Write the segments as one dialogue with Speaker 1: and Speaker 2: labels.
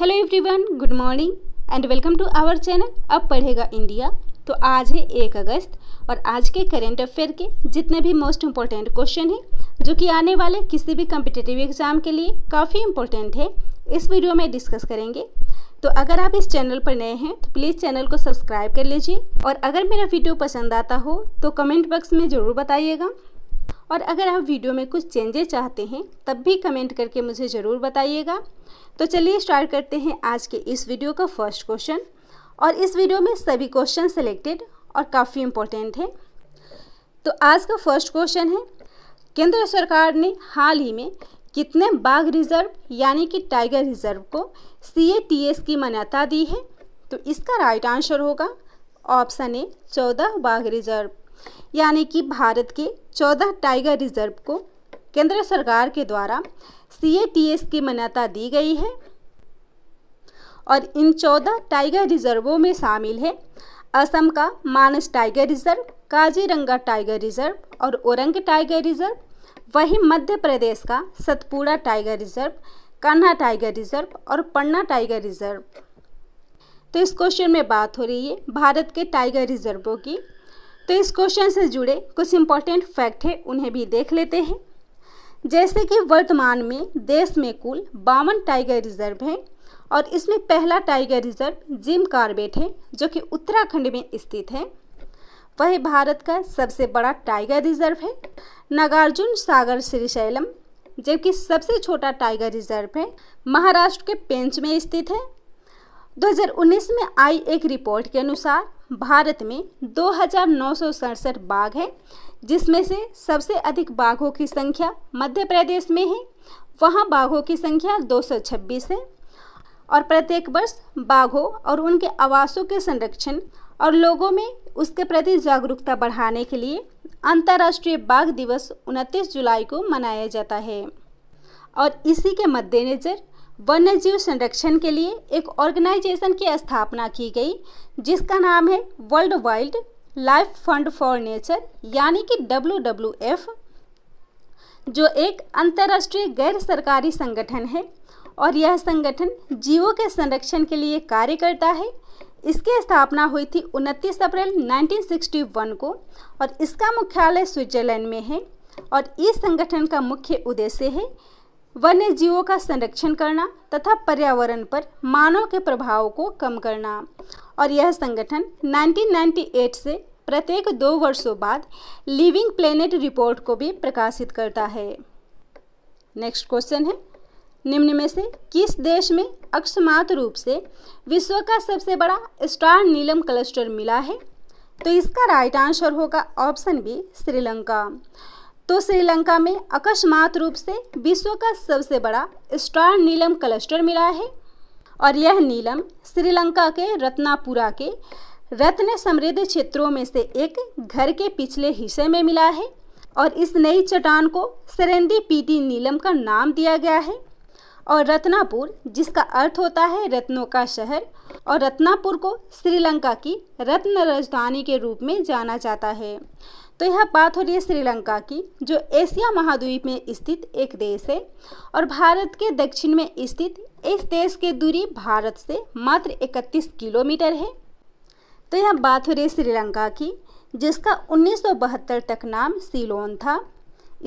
Speaker 1: hello everyone good morning and welcome to our channel अब पढ़ेगा India तो आज है एक अगस्त और आज के करेंट अफेयर के जितने भी मोस्ट इम्पोर्टेंट क्वेश्चन हैं जो कि आने वाले किसी भी कम्पिटेटिव एग्ज़ाम के लिए काफ़ी इम्पोर्टेंट है इस वीडियो में डिस्कस करेंगे तो अगर आप इस चैनल पर नए हैं तो प्लीज़ चैनल को सब्सक्राइब कर लीजिए और अगर मेरा वीडियो पसंद आता हो तो कमेंट बॉक्स में ज़रूर बताइएगा और अगर आप वीडियो में कुछ चेंजेस चाहते हैं तब भी कमेंट करके मुझे ज़रूर बताइएगा तो चलिए स्टार्ट करते हैं आज के इस वीडियो का फर्स्ट क्वेश्चन और इस वीडियो में सभी क्वेश्चन सेलेक्टेड और काफ़ी इम्पोर्टेंट है तो आज का फर्स्ट क्वेश्चन है केंद्र सरकार ने हाल ही में कितने बाघ रिजर्व यानी कि टाइगर रिजर्व को सी की मान्यता दी है तो इसका राइट आंसर होगा ऑप्शन ए चौदह बाघ रिजर्व यानी कि भारत के चौदह टाइगर रिजर्व को केंद्र सरकार के द्वारा सी की मान्यता दी गई है और इन चौदह टाइगर रिजर्वों में शामिल है असम का Manas tiger reserve Kaziranga tiger reserve और औरंग टाइगर रिजर्व वहीं मध्य प्रदेश का Satpura tiger reserve Kanha tiger reserve और पन्ना टाइगर रिजर्व तो इस क्वेश्चन में बात हो रही है भारत के टाइगर रिजर्वों की तो इस क्वेश्चन से जुड़े कुछ इम्पोर्टेंट फैक्ट है उन्हें भी देख लेते हैं जैसे कि वर्तमान में देश में कुल बावन टाइगर रिजर्व हैं और इसमें पहला टाइगर रिजर्व जिम कार्बेट है जो कि उत्तराखंड में स्थित है वह भारत का सबसे बड़ा टाइगर रिजर्व है नागार्जुन सागर श्रीशैलम जबकि सबसे छोटा टाइगर रिजर्व है महाराष्ट्र के पेंच में स्थित है 2019 में आई एक रिपोर्ट के अनुसार भारत में दो बाघ हैं जिसमें से सबसे अधिक बाघों की संख्या मध्य प्रदेश में है वहाँ बाघों की संख्या 226 है और प्रत्येक वर्ष बाघों और उनके आवासों के संरक्षण और लोगों में उसके प्रति जागरूकता बढ़ाने के लिए अंतर्राष्ट्रीय बाघ दिवस 29 जुलाई को मनाया जाता है और इसी के मद्देनज़र वन्य जीव संरक्षण के लिए एक ऑर्गेनाइजेशन की स्थापना की गई जिसका नाम है world wildlife fund for nature यानी कि डब्ल्यू जो एक अंतर्राष्ट्रीय गैर सरकारी संगठन है और यह संगठन जीवों के संरक्षण के लिए कार्य करता है इसकी स्थापना हुई थी 29 अप्रैल 1961 को और इसका मुख्यालय स्विट्जरलैंड में है और इस संगठन का मुख्य उद्देश्य है वन्य जीवों का संरक्षण करना तथा पर्यावरण पर मानव के प्रभाव को कम करना और यह संगठन 1998 से प्रत्येक दो वर्षों बाद लिविंग प्लेनेट रिपोर्ट को भी प्रकाशित करता है नेक्स्ट क्वेश्चन है निम्न में से किस देश में अक्षमात रूप से विश्व का सबसे बड़ा स्टार नीलम क्लस्टर मिला है तो इसका राइट आंसर होगा ऑप्शन बी श्रीलंका तो श्रीलंका में अकस्मात रूप से विश्व का सबसे बड़ा स्टार नीलम क्लस्टर मिला है और यह नीलम श्रीलंका के रत्नापुरा के रत्न समृद्ध क्षेत्रों में से एक घर के पिछले हिस्से में मिला है और इस नई चट्टान को सरेंदी पीटी नीलम का नाम दिया गया है और रत्नापुर जिसका अर्थ होता है रत्नों का शहर और रत्नापुर को श्रीलंका की रत्न राजधानी के रूप में जाना जाता है तो यह बात हो रही है श्रीलंका की जो एशिया महाद्वीप में स्थित एक देश है और भारत के दक्षिण में स्थित इस देश की दूरी भारत से मात्र 31 किलोमीटर है तो यह बात हो रही है श्रीलंका की जिसका 1972 तक नाम सीलोन था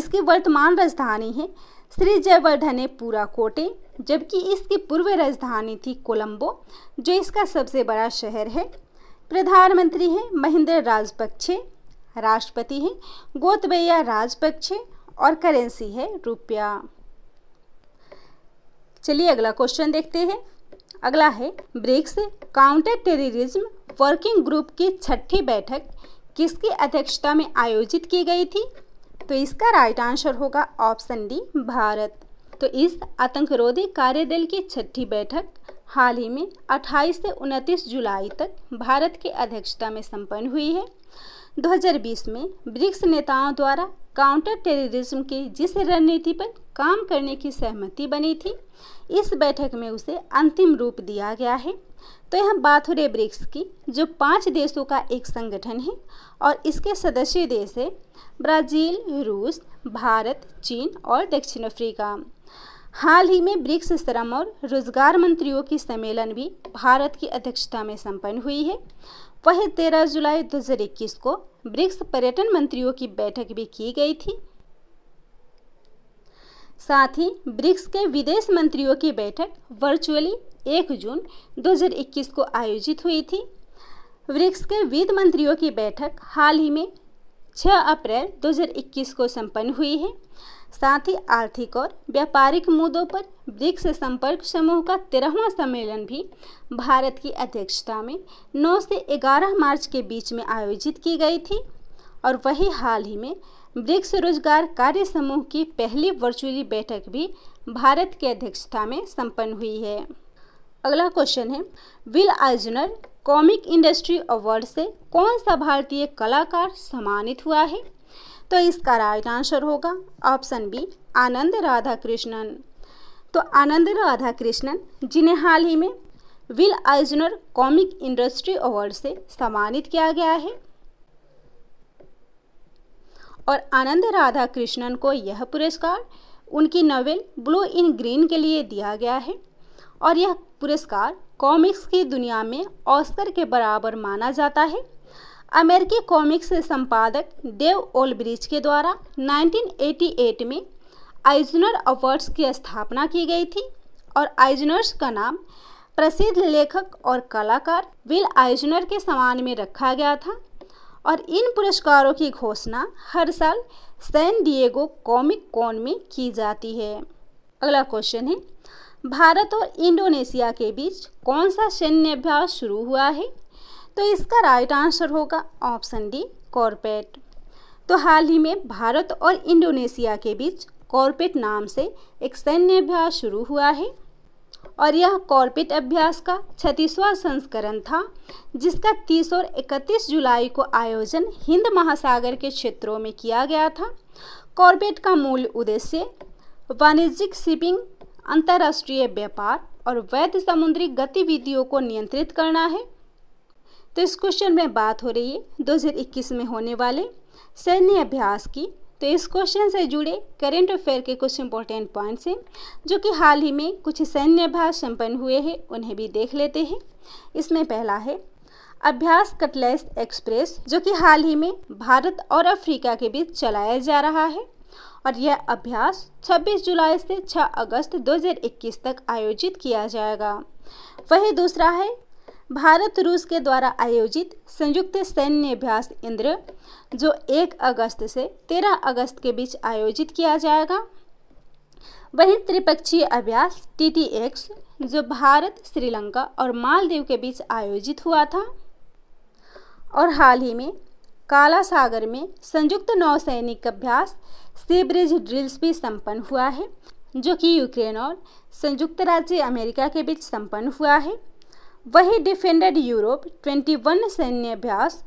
Speaker 1: इसकी वर्तमान राजधानी है श्री जयवर्धने पूरा कोटे जबकि इसकी पूर्व राजधानी थी कोलंबो जो इसका सबसे बड़ा शहर है प्रधानमंत्री हैं महेंद्र राजपक्षे राष्ट्रपति हैं गोतबैया राजपक्षे और करेंसी है रुपया चलिए अगला क्वेश्चन देखते हैं अगला है BRICS counter terrorism working group की छठी बैठक किसकी अध्यक्षता में आयोजित की गई थी तो इसका राइट आंसर होगा ऑप्शन डी भारत तो इस आतंकरोधी कार्यदल की छठी बैठक हाल ही में 28 से 29 जुलाई तक भारत की अध्यक्षता में संपन्न हुई है 2020 में ब्रिक्स नेताओं द्वारा काउंटर टेररिज्म की जिस रणनीति पर काम करने की सहमति बनी थी इस बैठक में उसे अंतिम रूप दिया गया है तो यह बात हो रही ब्रिक्स की जो पांच देशों का एक संगठन है और इसके सदस्य देश है ब्राज़ील रूस भारत चीन और दक्षिण अफ्रीका हाल ही में ब्रिक्स श्रम और रोजगार मंत्रियों की सम्मेलन भी भारत की अध्यक्षता में संपन्न हुई है वह 13 जुलाई 2021 को ब्रिक्स पर्यटन मंत्रियों की बैठक भी की गई थी साथ ही ब्रिक्स के विदेश मंत्रियों की बैठक वर्चुअली 1 जून 2021 को आयोजित हुई थी ब्रिक्स के वित्त मंत्रियों की बैठक हाल ही में 6 अप्रैल 2021 को संपन्न हुई है साथ ही आर्थिक और व्यापारिक मुद्दों पर ब्रिक्स संपर्क समूह का तेरहवा सम्मेलन भी भारत की अध्यक्षता में 9 से 11 मार्च के बीच में आयोजित की गई थी और वही हाल ही में ब्रिक्स रोजगार कार्य समूह की पहली वर्चुअली बैठक भी भारत की अध्यक्षता में संपन्न हुई है अगला क्वेश्चन है Will Eisner comic industry award से कौन सा भारतीय कलाकार सम्मानित हुआ है तो इसका राइट आंसर होगा option B Anand Radhakrishnan तो आनंद राधा कृष्णन जिन्हें हाल ही में Will Eisner comic industry award से सम्मानित किया गया है और आनंद राधा कृष्णन को यह पुरस्कार उनकी नॉवेल ब्लू इन ग्रीन के लिए दिया गया है और यह पुरस्कार कॉमिक्स की दुनिया में ऑस्कर के बराबर माना जाता है अमेरिकी कॉमिक्स संपादक डेव ओलब्रिज के द्वारा 1988 में आइजनर अवार्ड्स की स्थापना की गई थी और आइजनर्स का नाम प्रसिद्ध लेखक और कलाकार विल आइजनर के समान में रखा गया था और इन पुरस्कारों की घोषणा हर साल सैन डिएगो कॉमिक कॉन में की जाती है अगला क्वेश्चन है भारत और इंडोनेशिया के बीच कौन सा सैन्य अभ्यास शुरू हुआ है तो इसका राइट आंसर होगा ऑप्शन डी कॉरपेट तो हाल ही में भारत और इंडोनेशिया के बीच कॉरपेट नाम से एक सैन्य अभ्यास शुरू हुआ है और यह कॉरपेट अभ्यास का छत्तीसवां संस्करण था जिसका 30 और 31 जुलाई को आयोजन हिंद महासागर के क्षेत्रों में किया गया था कॉरपेट का मूल उद्देश्य वाणिज्यिक शिपिंग अंतर्राष्ट्रीय व्यापार और वैध समुद्री गतिविधियों को नियंत्रित करना है तो इस क्वेश्चन में बात हो रही है 2021 में होने वाले सैन्य अभ्यास की तो इस क्वेश्चन से जुड़े करेंट अफेयर के कुछ इंपॉर्टेंट पॉइंट्स हैं जो कि हाल ही में कुछ सैन्य अभ्यास संपन्न हुए हैं उन्हें भी देख लेते हैं इसमें पहला है अभ्यास कटलेस एक्सप्रेस जो कि हाल ही में भारत और अफ्रीका के बीच चलाया जा रहा है और यह अभ्यास 26 जुलाई से 6 अगस्त 2021 तक आयोजित किया जाएगा वही दूसरा है भारत रूस के द्वारा आयोजित संयुक्त सैन्य अभ्यास इंद्र जो 1 अगस्त से 13 अगस्त के बीच आयोजित किया जाएगा वहीं त्रिपक्षीय अभ्यास टी जो भारत श्रीलंका और मालदीव के बीच आयोजित हुआ था और हाल ही में काला सागर में संयुक्त नौसैनिक अभ्यास सीब्रिज ड्रिल्स भी संपन्न हुआ है जो कि यूक्रेन और संयुक्त राज्य अमेरिका के बीच संपन्न हुआ है वही डिफेंडेड यूरोप 21 अभ्यास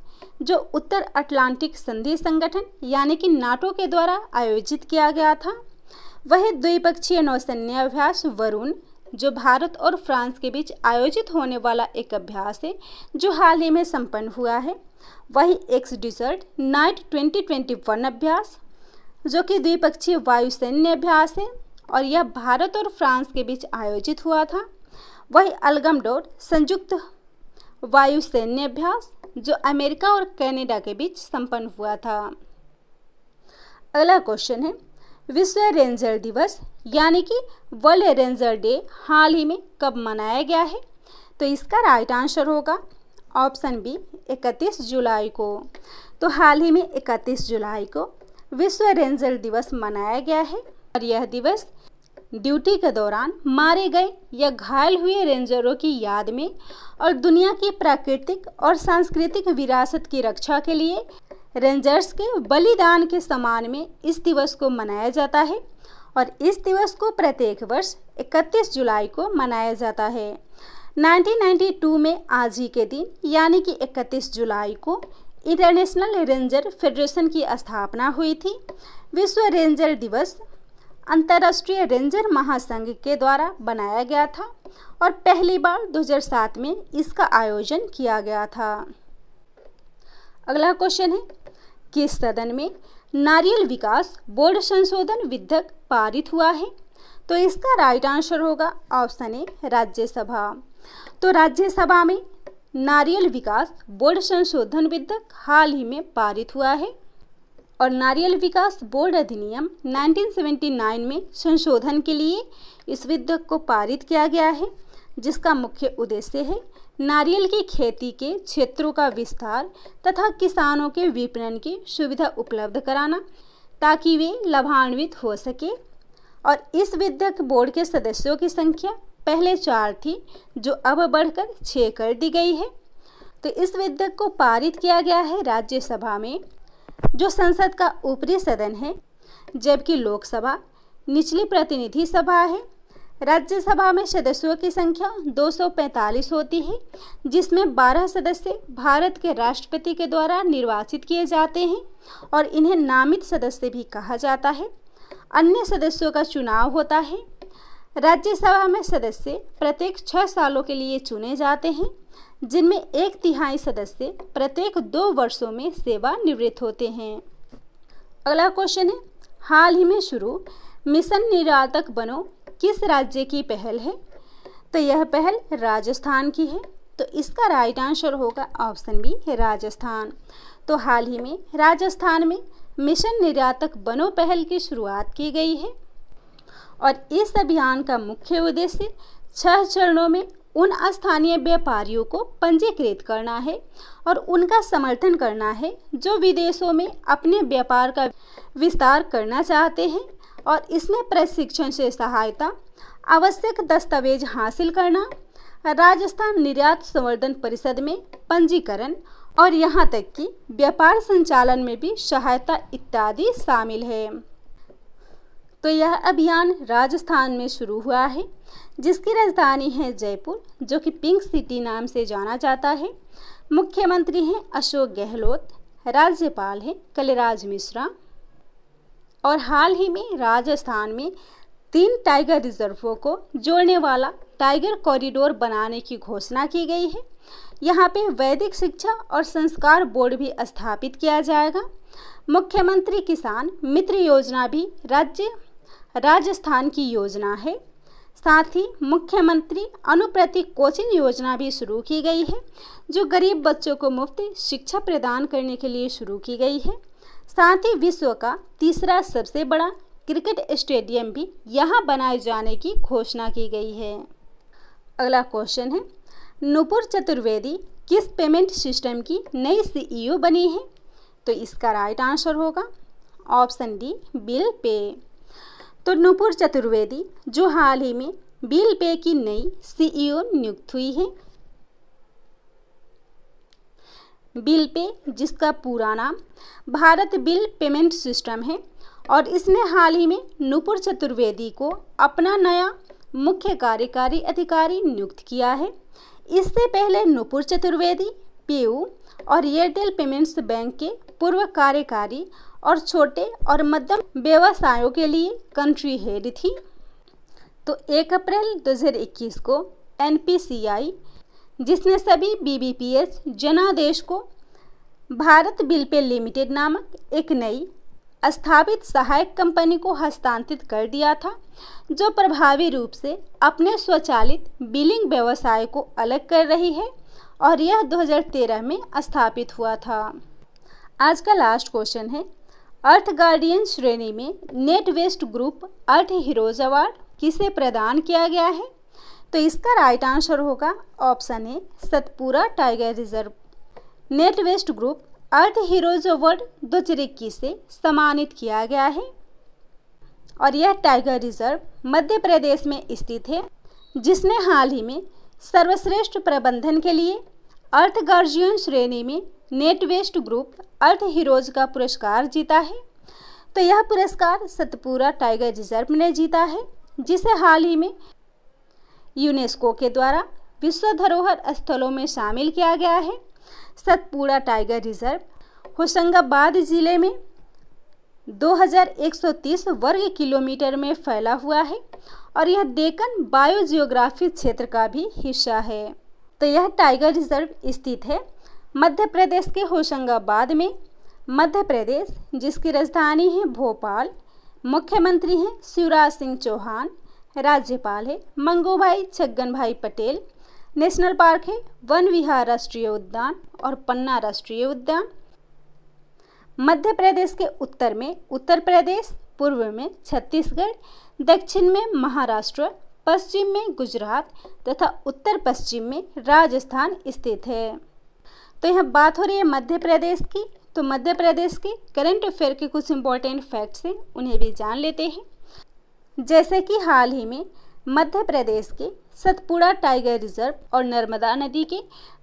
Speaker 1: जो उत्तर अटलांटिक संधि संगठन यानी कि नाटो के द्वारा आयोजित किया गया था वह द्विपक्षीय अभ्यास वरुण जो भारत और फ्रांस के बीच आयोजित होने वाला एक अभ्यास है जो हाल ही में संपन्न हुआ है वही एक्स डिजर्ट नाइट 2021 अभ्यास जो कि द्विपक्षीय वायुसैन्य अभ्यास है और यह भारत और फ्रांस के बीच आयोजित हुआ था वही अलगम डोर संयुक्त वायु सैन्य अभ्यास जो अमेरिका और कनाडा के बीच संपन्न हुआ था अगला क्वेश्चन है विश्व रेंजर दिवस यानी कि वर्ल्ड रेंजर डे हाल ही में कब मनाया गया है तो इसका राइट आंसर होगा ऑप्शन बी 31 जुलाई को तो हाल ही में 31 जुलाई को विश्व रेंजर दिवस मनाया गया है और यह दिवस ड्यूटी के दौरान मारे गए या घायल हुए रेंजरों की याद में और दुनिया की प्राकृतिक और सांस्कृतिक विरासत की रक्षा के लिए रेंजर्स के बलिदान के सम्मान में इस दिवस को मनाया जाता है और इस दिवस को प्रत्येक वर्ष 31 जुलाई को मनाया जाता है 1992 में आज ही के दिन यानी कि 31 जुलाई को इंटरनेशनल रेंजर फेडरेशन की स्थापना हुई थी विश्व रेंजर दिवस अंतर्राष्ट्रीय रेंजर महासंघ के द्वारा बनाया गया था और पहली बार 2007 में इसका आयोजन किया गया था अगला क्वेश्चन है किस सदन में नारियल विकास बोर्ड संशोधन विधेयक पारित हुआ है तो इसका राइट आंसर होगा ऑप्शन ए राज्यसभा तो राज्यसभा में नारियल विकास बोर्ड संशोधन विधेयक हाल ही में पारित हुआ है और नारियल विकास बोर्ड अधिनियम 1979 में संशोधन के लिए इस विधेयक को पारित किया गया है जिसका मुख्य उद्देश्य है नारियल की खेती के क्षेत्रों का विस्तार तथा किसानों के विपणन की सुविधा उपलब्ध कराना ताकि वे लाभान्वित हो सके और इस विधेयक बोर्ड के सदस्यों की संख्या पहले चार थी जो अब बढ़कर छः कर दी गई है तो इस विधेयक को पारित किया गया है राज्यसभा में जो संसद का ऊपरी सदन है जबकि लोकसभा निचली प्रतिनिधि सभा है राज्यसभा में सदस्यों की संख्या 245 होती है जिसमें 12 सदस्य भारत के राष्ट्रपति के द्वारा निर्वाचित किए जाते हैं और इन्हें नामित सदस्य भी कहा जाता है अन्य सदस्यों का चुनाव होता है राज्यसभा में सदस्य प्रत्येक छः सालों के लिए चुने जाते हैं जिनमें एक तिहाई सदस्य प्रत्येक दो वर्षों में सेवानिवृत्त होते हैं अगला क्वेश्चन है हाल ही में शुरू मिशन निरातक बनो किस राज्य की पहल है तो यह पहल राजस्थान की है तो इसका राइट आंसर होगा ऑप्शन बी राजस्थान तो हाल ही में राजस्थान में मिशन निर्यातक बनो पहल की शुरुआत की गई है और इस अभियान का मुख्य उद्देश्य छह चरणों में उन स्थानीय व्यापारियों को पंजीकृत करना है और उनका समर्थन करना है जो विदेशों में अपने व्यापार का विस्तार करना चाहते हैं और इसमें प्रशिक्षण से सहायता आवश्यक दस्तावेज हासिल करना राजस्थान निर्यात संवर्धन परिषद में पंजीकरण और यहाँ तक कि व्यापार संचालन में भी सहायता इत्यादि शामिल है तो यह अभियान राजस्थान में शुरू हुआ है जिसकी राजधानी है जयपुर जो कि पिंक सिटी नाम से जाना जाता है मुख्यमंत्री हैं अशोक गहलोत राज्यपाल हैं कलराज मिश्रा और हाल ही में राजस्थान में तीन टाइगर रिजर्वों को जोड़ने वाला टाइगर कॉरिडोर बनाने की घोषणा की गई है यहाँ पे वैदिक शिक्षा और संस्कार बोर्ड भी स्थापित किया जाएगा मुख्यमंत्री किसान मित्र योजना भी राज्य राजस्थान की योजना है साथ ही मुख्यमंत्री अनुप्रति कोचिंग योजना भी शुरू की गई है जो गरीब बच्चों को मुफ्त शिक्षा प्रदान करने के लिए शुरू की गई है साथ ही विश्व का तीसरा सबसे बड़ा क्रिकेट स्टेडियम भी यहाँ बनाए जाने की घोषणा की गई है अगला क्वेश्चन है नुपुर चतुर्वेदी किस पेमेंट सिस्टम की नई सीईओ बनी है तो इसका राइट आंसर होगा ऑप्शन डी बिल पे तो नूपुर चतुर्वेदी जो हाल ही में बिल पे की नई सीईओ e नियुक्त हुई है बिल पे जिसका पूरा नाम भारत बिल पेमेंट सिस्टम है और इसने हाल ही में नूपुर चतुर्वेदी को अपना नया मुख्य कार्यकारी अधिकारी नियुक्त किया है इससे पहले नूपुर चतुर्वेदी पीयू और एयरटेल पेमेंट्स बैंक के पूर्व कार्यकारी और छोटे और मध्यम व्यवसायों के लिए कंट्री हेड थी तो 1 अप्रैल 2021 को एन जिसने सभी बीबीपीएस जनादेश को भारत बिल पे लिमिटेड नामक एक नई स्थापित सहायक कंपनी को हस्तांतरित कर दिया था जो प्रभावी रूप से अपने स्वचालित बिलिंग व्यवसाय को अलग कर रही है और यह 2013 में स्थापित हुआ था आज का लास्ट क्वेश्चन है अर्थ गार्डियन श्रेणी में NatWest group earth heroes award किसे प्रदान किया गया है तो इसका राइट आंसर होगा option A Satpura tiger reserve NatWest group earth heroes award दो चरिक्की से सम्मानित किया गया है और यह टाइगर रिजर्व मध्य प्रदेश में स्थित है जिसने हाल ही में सर्वश्रेष्ठ प्रबंधन के लिए अर्थ गार्जियन श्रेणी में नेटवेस्ट ग्रुप अर्थ हीरोज का पुरस्कार जीता है तो यह पुरस्कार सतपुरा टाइगर रिजर्व ने जीता है जिसे हाल ही में यूनेस्को के द्वारा विश्व धरोहर स्थलों में शामिल किया गया है सतपुरा टाइगर रिजर्व होशंगाबाद ज़िले में 2130 वर्ग किलोमीटर में फैला हुआ है और यह डेकन बायोजियोग्राफी क्षेत्र का भी हिस्सा है तो यह टाइगर रिजर्व स्थित है मध्य प्रदेश के होशंगाबाद में मध्य प्रदेश जिसकी राजधानी है भोपाल मुख्यमंत्री हैं शिवराज सिंह चौहान राज्यपाल है Mangu Mangubhai Chhaganbhai Patel national park है वन विहार राष्ट्रीय उद्यान और पन्ना राष्ट्रीय उद्यान मध्य प्रदेश के उत्तर में उत्तर प्रदेश पूर्व में छत्तीसगढ़ दक्षिण में महाराष्ट्र पश्चिम में गुजरात तथा उत्तर पश्चिम में राजस्थान स्थित है तो यहाँ बात हो रही है मध्य प्रदेश की तो मध्य प्रदेश के करंट अफेयर के कुछ इम्पोर्टेंट फैक्ट्स हैं उन्हें भी जान लेते हैं जैसे कि हाल ही में मध्य प्रदेश के सतपुड़ा टाइगर रिजर्व और नर्मदा नदी के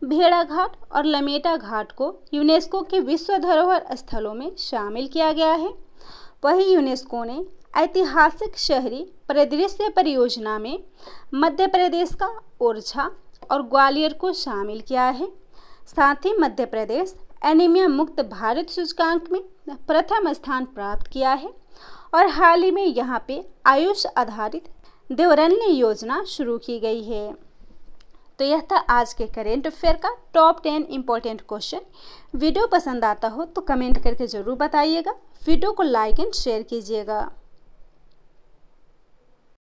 Speaker 1: भेड़ाघाट और लमेटा घाट को यूनेस्को के विश्व धरोहर स्थलों में शामिल किया गया है वहीं यूनेस्को ने ऐतिहासिक शहरी परिदृश्य परियोजना में मध्य प्रदेश का ओरछा और ग्वालियर को शामिल किया है साथ ही मध्य प्रदेश एनीमिया मुक्त भारत सूचकांक में प्रथम स्थान प्राप्त किया है और हाल ही में यहाँ पे आयुष आधारित देवरण्य योजना शुरू की गई है तो यह था आज के करेंट अफेयर का top ten important question video पसंद आता हो तो कमेंट करके ज़रूर बताइएगा वीडियो को लाइक एंड शेयर कीजिएगा